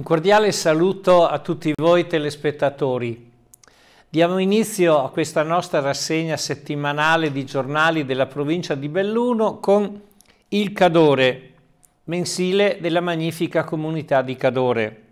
Un cordiale saluto a tutti voi telespettatori. Diamo inizio a questa nostra rassegna settimanale di giornali della provincia di Belluno con Il Cadore, mensile della magnifica comunità di Cadore.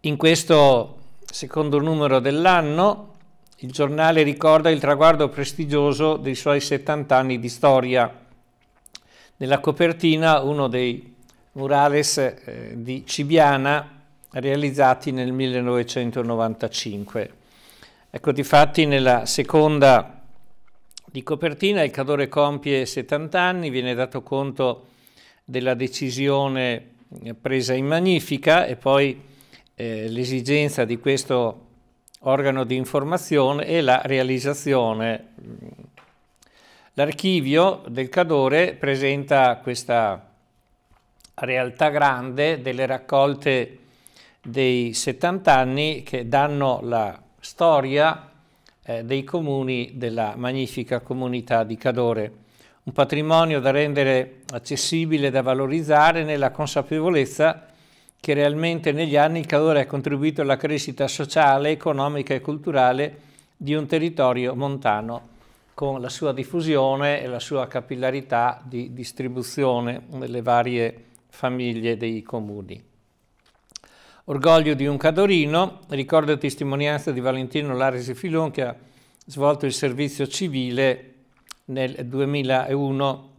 In questo secondo numero dell'anno il giornale ricorda il traguardo prestigioso dei suoi 70 anni di storia. Nella copertina uno dei murales eh, di Cibiana realizzati nel 1995. Ecco, difatti nella seconda di copertina il Cadore compie 70 anni, viene dato conto della decisione eh, presa in Magnifica e poi eh, l'esigenza di questo organo di informazione e la realizzazione. L'archivio del Cadore presenta questa realtà grande delle raccolte dei 70 anni che danno la storia eh, dei comuni della magnifica comunità di Cadore. Un patrimonio da rendere accessibile, da valorizzare nella consapevolezza che realmente negli anni il Cadore ha contribuito alla crescita sociale, economica e culturale di un territorio montano con la sua diffusione e la sua capillarità di distribuzione nelle varie famiglie dei comuni. Orgoglio di un cadorino, ricordo e testimonianza di Valentino Larisi Filon che ha svolto il servizio civile nel 2001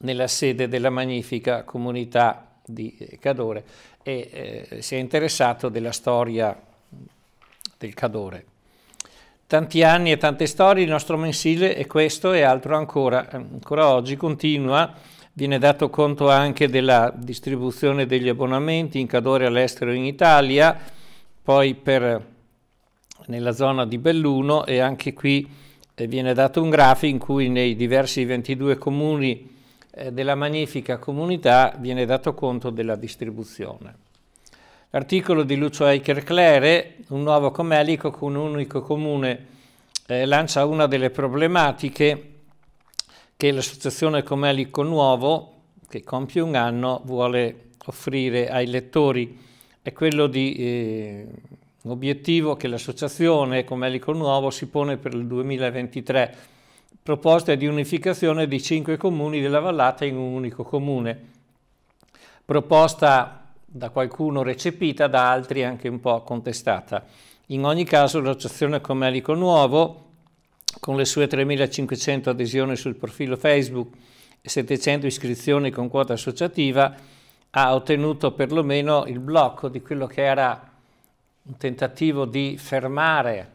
nella sede della magnifica comunità di eh, Cadore e eh, si è interessato della storia del Cadore. Tanti anni e tante storie, il nostro mensile è questo e altro ancora, ancora oggi continua Viene dato conto anche della distribuzione degli abbonamenti in Cadore all'estero in Italia, poi per, nella zona di Belluno e anche qui eh, viene dato un grafico in cui nei diversi 22 comuni eh, della magnifica comunità viene dato conto della distribuzione. L'articolo di Lucio Eicher-Clere, un nuovo comelico con un unico comune, eh, lancia una delle problematiche che l'associazione Comelico Nuovo, che compie un anno, vuole offrire ai lettori. È quello di eh, un obiettivo che l'associazione Comelico Nuovo si pone per il 2023, proposta di unificazione di cinque comuni della vallata in un unico comune, proposta da qualcuno recepita, da altri anche un po' contestata. In ogni caso l'associazione Comelico Nuovo con le sue 3.500 adesioni sul profilo Facebook e 700 iscrizioni con quota associativa, ha ottenuto perlomeno il blocco di quello che era un tentativo di fermare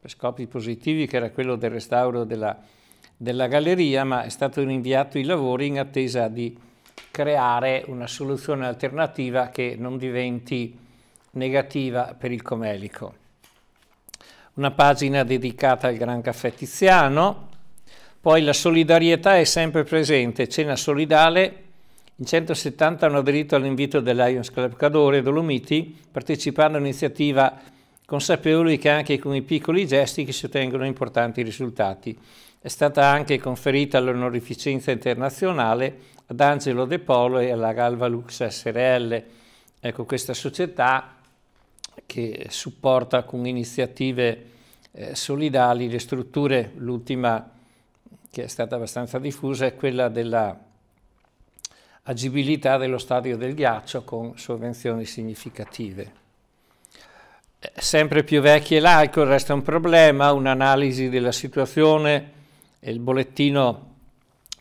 per scopi positivi, che era quello del restauro della, della galleria, ma è stato rinviato i lavori in attesa di creare una soluzione alternativa che non diventi negativa per il Comelico una pagina dedicata al Gran Caffè Tiziano, poi la solidarietà è sempre presente, cena solidale, in 170 hanno aderito all'invito del Lions Club Cadore Dolomiti, partecipando a un'iniziativa consapevoli che anche con i piccoli gesti si ottengono importanti risultati. È stata anche conferita l'onorificenza internazionale ad Angelo De Polo e alla Galva Lux SRL. Ecco, questa società che supporta con iniziative eh, solidali le strutture, l'ultima che è stata abbastanza diffusa è quella della agibilità dello stadio del ghiaccio con sovvenzioni significative. Eh, sempre più vecchie l'alcol resta un problema, un'analisi della situazione e il bollettino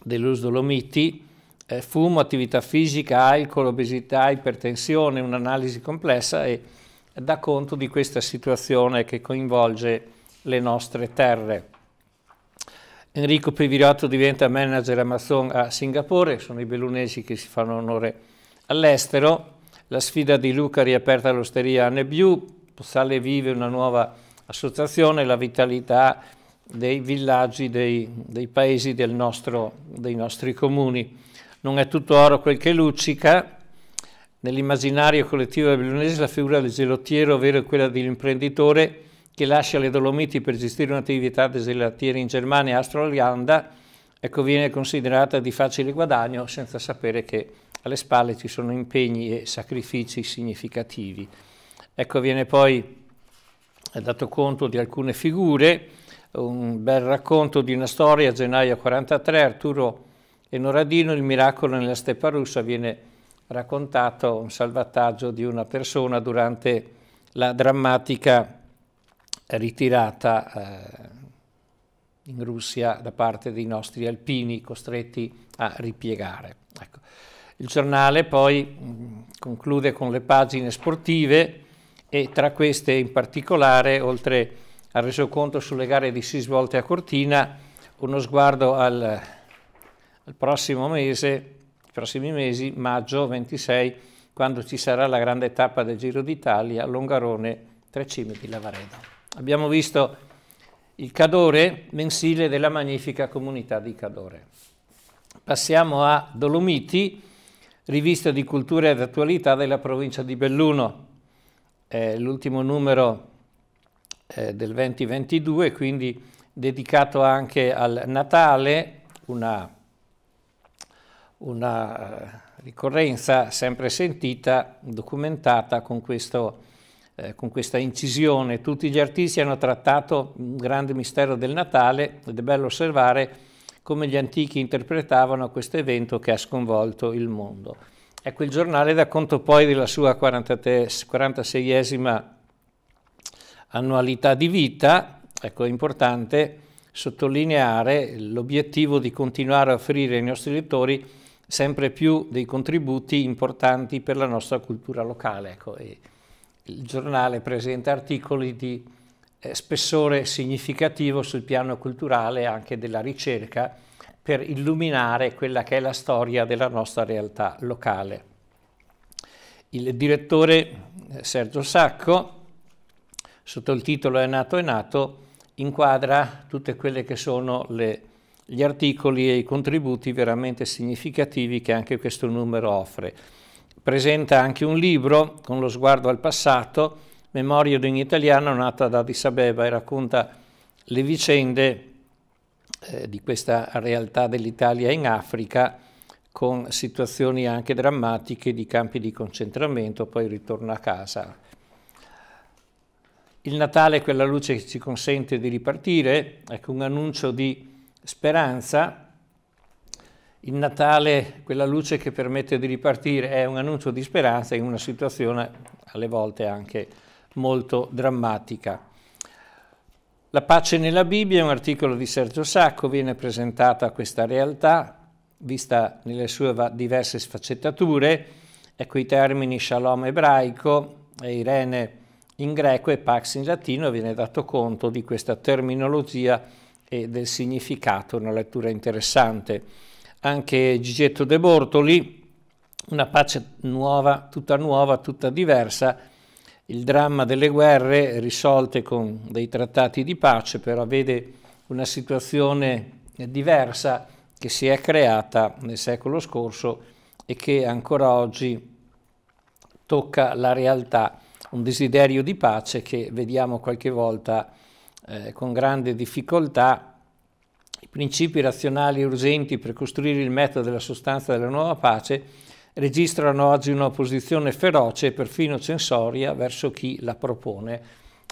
dell'Us Dolomiti, eh, fumo, attività fisica, alcol, obesità, ipertensione, un'analisi complessa e dà conto di questa situazione che coinvolge le nostre terre. Enrico Pevirotto diventa manager Amazon a Singapore, sono i belunesi che si fanno onore all'estero. La sfida di Luca riaperta all'osteria a Nebiu, Sale vive una nuova associazione, la vitalità dei villaggi, dei, dei paesi, nostro, dei nostri comuni. Non è tutto oro quel che luccica, Nell'immaginario collettivo bellunese la figura del gelottiero, ovvero quella dell'imprenditore che lascia le Dolomiti per gestire un'attività deselattiera in Germania e austro ecco, viene considerata di facile guadagno senza sapere che alle spalle ci sono impegni e sacrifici significativi. Ecco, viene poi dato conto di alcune figure, un bel racconto di una storia, gennaio 43, Arturo e Noradino, il miracolo nella steppa russa viene raccontato un salvataggio di una persona durante la drammatica ritirata eh, in Russia da parte dei nostri alpini costretti a ripiegare. Ecco. Il giornale poi mh, mm, conclude con le pagine sportive e tra queste in particolare, oltre al resoconto sulle gare di si svolte a Cortina, uno sguardo al, al prossimo mese i prossimi mesi, maggio 26, quando ci sarà la grande tappa del Giro d'Italia, Longarone, Tre Cime di Lavaredo. Abbiamo visto il Cadore mensile della magnifica comunità di Cadore. Passiamo a Dolomiti, rivista di cultura ed attualità della provincia di Belluno. Eh, l'ultimo numero eh, del 2022, quindi dedicato anche al Natale, una una eh, ricorrenza sempre sentita, documentata con, questo, eh, con questa incisione. Tutti gli artisti hanno trattato un grande mistero del Natale ed è bello osservare come gli antichi interpretavano questo evento che ha sconvolto il mondo. Ecco, il giornale dà conto poi della sua 46esima annualità di vita, ecco, è importante sottolineare l'obiettivo di continuare a offrire ai nostri lettori sempre più dei contributi importanti per la nostra cultura locale. Ecco, il giornale presenta articoli di eh, spessore significativo sul piano culturale anche della ricerca per illuminare quella che è la storia della nostra realtà locale. Il direttore eh, Sergio Sacco, sotto il titolo È nato è nato, inquadra tutte quelle che sono le gli articoli e i contributi veramente significativi che anche questo numero offre. Presenta anche un libro con lo sguardo al passato, Memoria di un italiano nata da Addis Abeba e racconta le vicende eh, di questa realtà dell'Italia in Africa con situazioni anche drammatiche di campi di concentramento, poi ritorno a casa. Il Natale è quella luce che ci consente di ripartire, ecco un annuncio di speranza, il Natale, quella luce che permette di ripartire, è un annuncio di speranza in una situazione alle volte anche molto drammatica. La pace nella Bibbia è un articolo di Sergio Sacco, viene presentata questa realtà, vista nelle sue diverse sfaccettature, ecco i termini shalom ebraico e irene in greco e pax in latino, viene dato conto di questa terminologia e del significato, una lettura interessante. Anche Gigetto De Bortoli, una pace nuova, tutta nuova, tutta diversa, il dramma delle guerre risolte con dei trattati di pace, però vede una situazione diversa che si è creata nel secolo scorso e che ancora oggi tocca la realtà, un desiderio di pace che vediamo qualche volta eh, con grande difficoltà i principi razionali urgenti per costruire il metodo della sostanza della nuova pace registrano oggi un'opposizione feroce e perfino censoria verso chi la propone.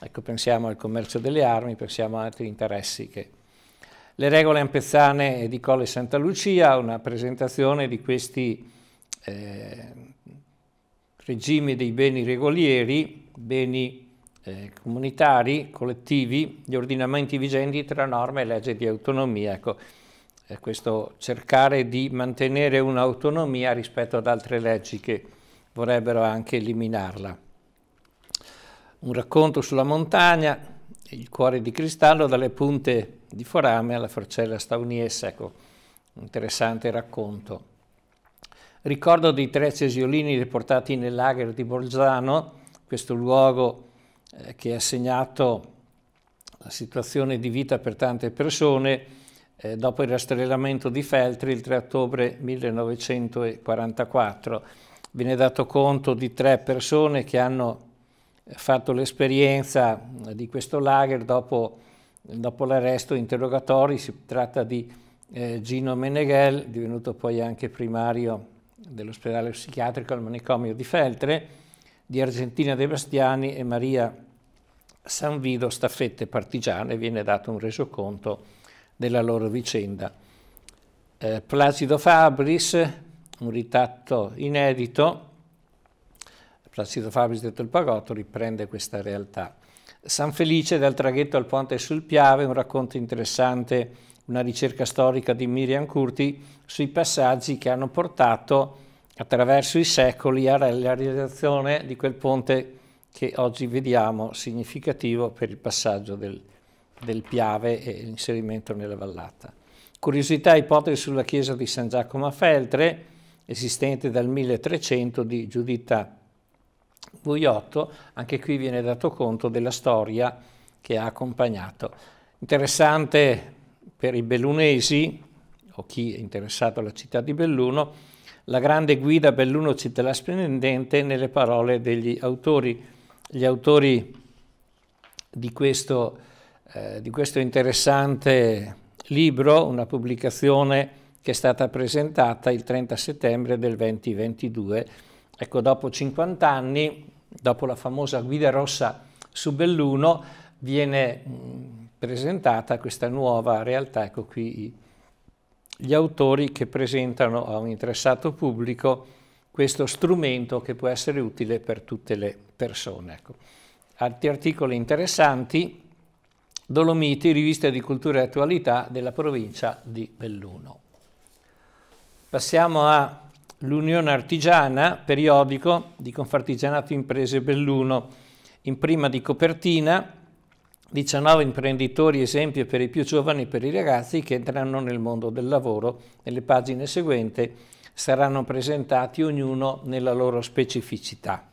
Ecco, pensiamo al commercio delle armi, pensiamo ad altri interessi che... Le regole ampezzane di Colle Santa Lucia, una presentazione di questi eh, regimi dei beni regolieri, beni eh, comunitari, collettivi, gli ordinamenti vigenti tra norme e legge di autonomia. Ecco, eh, questo cercare di mantenere un'autonomia rispetto ad altre leggi che vorrebbero anche eliminarla. Un racconto sulla montagna, il cuore di cristallo dalle punte di forame alla forcella stauniese, ecco, interessante racconto. Ricordo dei tre cesiolini riportati nel lager di Bolzano, questo luogo eh, che ha segnato la situazione di vita per tante persone eh, dopo il rastrellamento di Feltri il 3 ottobre 1944. Viene dato conto di tre persone che hanno eh, fatto l'esperienza eh, di questo lager dopo, dopo l'arresto interrogatori, si tratta di eh, Gino Meneghel, divenuto poi anche primario dell'ospedale psichiatrico al manicomio di Feltre, di Argentina De Bastiani e Maria San Vito, staffette partigiane, viene dato un resoconto della loro vicenda. Eh, Placido Fabris, un ritratto inedito, Placido Fabris detto il Pagotto, riprende questa realtà. San Felice dal traghetto al ponte sul Piave, un racconto interessante, una ricerca storica di Miriam Curti sui passaggi che hanno portato attraverso i secoli alla realizzazione di quel ponte che oggi vediamo significativo per il passaggio del, del Piave e l'inserimento nella vallata. Curiosità e ipotesi sulla chiesa di San Giacomo a Feltre, esistente dal 1300 di Giuditta Buiotto, anche qui viene dato conto della storia che ha accompagnato. Interessante per i bellunesi, o chi è interessato alla città di Belluno, la grande guida Belluno città splendente nelle parole degli autori gli autori di questo, eh, di questo interessante libro, una pubblicazione che è stata presentata il 30 settembre del 2022. Ecco, dopo 50 anni, dopo la famosa guida rossa su Belluno, viene mm, presentata questa nuova realtà. Ecco qui gli autori che presentano a un interessato pubblico questo strumento che può essere utile per tutte le persone. Ecco. Altri articoli interessanti, Dolomiti, rivista di cultura e attualità della provincia di Belluno. Passiamo all'Unione Artigiana, periodico di Confartigianato Imprese Belluno. In prima di copertina, 19 imprenditori esempio per i più giovani e per i ragazzi che entrano nel mondo del lavoro. Nelle pagine seguenti saranno presentati ognuno nella loro specificità.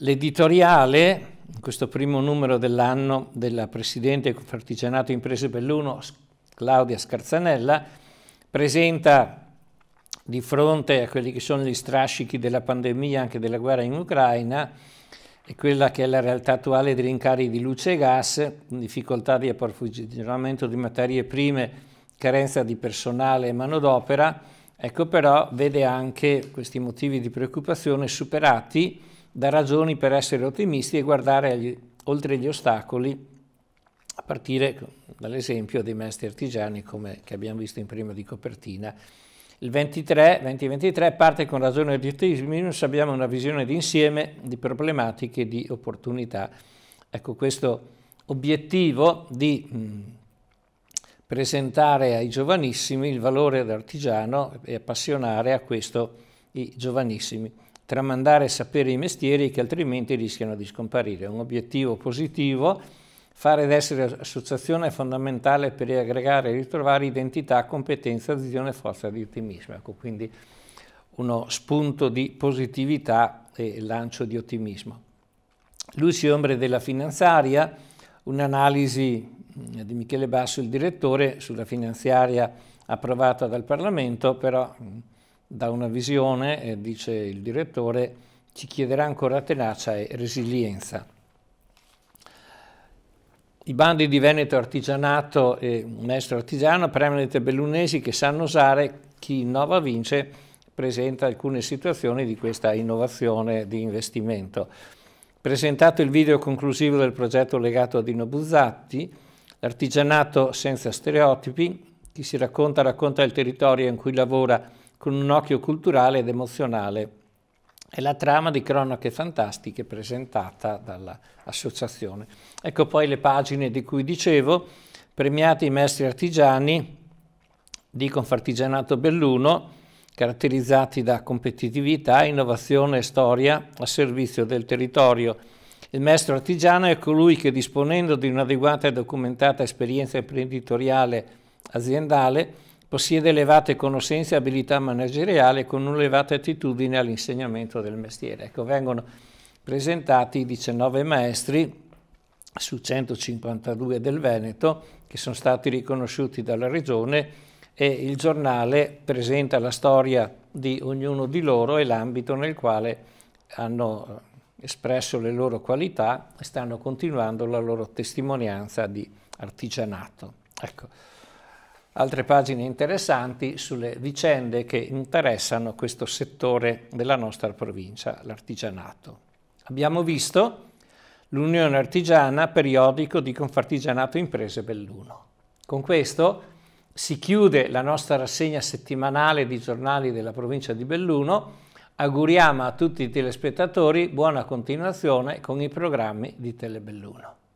L'editoriale, questo primo numero dell'anno della Presidente Confartigianato Imprese Belluno, Claudia Scarzanella, presenta di fronte a quelli che sono gli strascichi della pandemia, anche della guerra in Ucraina, e quella che è la realtà attuale degli incarichi di luce e gas, difficoltà di approvvigionamento di materie prime carenza di personale e manodopera, ecco però vede anche questi motivi di preoccupazione superati da ragioni per essere ottimisti e guardare agli, oltre gli ostacoli, a partire dall'esempio dei maestri artigiani come, che abbiamo visto in prima di copertina. Il 23, 2023 parte con ragione di ottimismo, abbiamo una visione d'insieme di problematiche e di opportunità. Ecco questo obiettivo di mh, presentare ai giovanissimi il valore dell'artigiano e appassionare a questo i giovanissimi, tramandare e sapere i mestieri che altrimenti rischiano di scomparire. È un obiettivo positivo, fare ed essere associazione è fondamentale per riaggregare e ritrovare identità, competenza, azione, forza di ottimismo. Ecco, quindi uno spunto di positività e lancio di ottimismo. Lui si ombre della finanziaria, un'analisi eh, di Michele Basso, il direttore, sulla finanziaria approvata dal Parlamento, però mm, da una visione, eh, dice il direttore, ci chiederà ancora tenacia e resilienza. I bandi di Veneto Artigianato e Maestro Artigiano premiano i tabellunesi che sanno usare chi innova vince presenta alcune situazioni di questa innovazione di investimento. Presentato il video conclusivo del progetto legato a Dino Buzzatti, L'artigianato senza stereotipi, chi si racconta racconta il territorio in cui lavora con un occhio culturale ed emozionale. È la trama di Cronache Fantastiche presentata dall'associazione. Ecco poi le pagine di cui dicevo, premiati i maestri artigiani di Confartigianato Belluno, caratterizzati da competitività, innovazione e storia a servizio del territorio il maestro artigiano è colui che disponendo di un'adeguata e documentata esperienza imprenditoriale aziendale possiede elevate conoscenze e abilità manageriali con un'elevata attitudine all'insegnamento del mestiere. Ecco, vengono presentati 19 maestri su 152 del Veneto che sono stati riconosciuti dalla Regione e il giornale presenta la storia di ognuno di loro e l'ambito nel quale hanno espresso le loro qualità e stanno continuando la loro testimonianza di artigianato. Ecco. Altre pagine interessanti sulle vicende che interessano questo settore della nostra provincia, l'artigianato. Abbiamo visto l'Unione Artigiana periodico di Confartigianato Imprese Belluno. Con questo si chiude la nostra rassegna settimanale di giornali della provincia di Belluno Auguriamo a tutti i telespettatori buona continuazione con i programmi di Telebelluno.